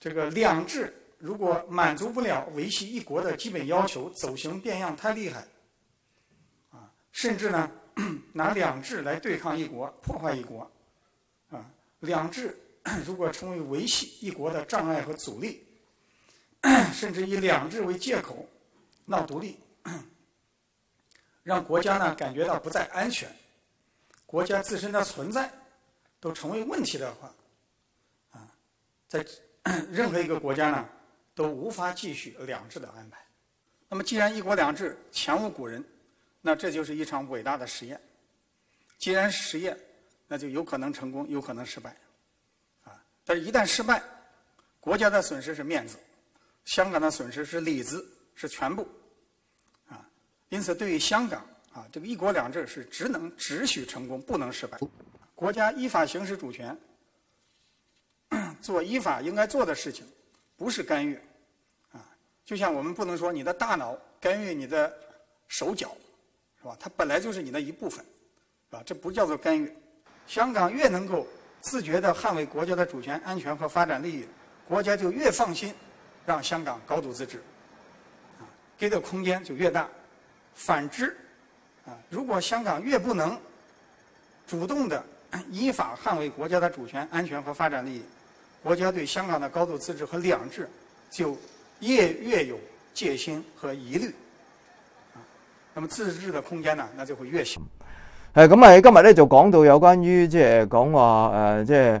这个两制如果满足不了维系一国的基本要求，走形变样太厉害，啊，甚至呢，拿两制来对抗一国，破坏一国，啊，两制 如果成为维系一国的障碍和阻力，甚至以两制为借口闹独立，让国家呢感觉到不再安全，国家自身的存在都成为问题的话，啊，在。任何一个国家呢，都无法继续“两制”的安排。那么，既然“一国两制”前无古人，那这就是一场伟大的实验。既然实验，那就有可能成功，有可能失败。啊，但是一旦失败，国家的损失是面子，香港的损失是里子，是全部。啊，因此，对于香港，啊，这个“一国两制”是只能只许成功，不能失败。国家依法行使主权。做依法应该做的事情，不是干预，啊，就像我们不能说你的大脑干预你的手脚，是吧？它本来就是你的一部分，是吧？这不叫做干预。香港越能够自觉的捍卫国家的主权、安全和发展利益，国家就越放心让香港高度自治，啊，给的空间就越大。反之，啊，如果香港越不能主动的依法捍卫国家的主权、安全和发展利益，国家对香港的高度自治和“两制”就越越有戒心和疑虑，那么自治的空间呢，那就会越小。诶，咁啊，今日咧就讲到有关于即系讲话诶，即系。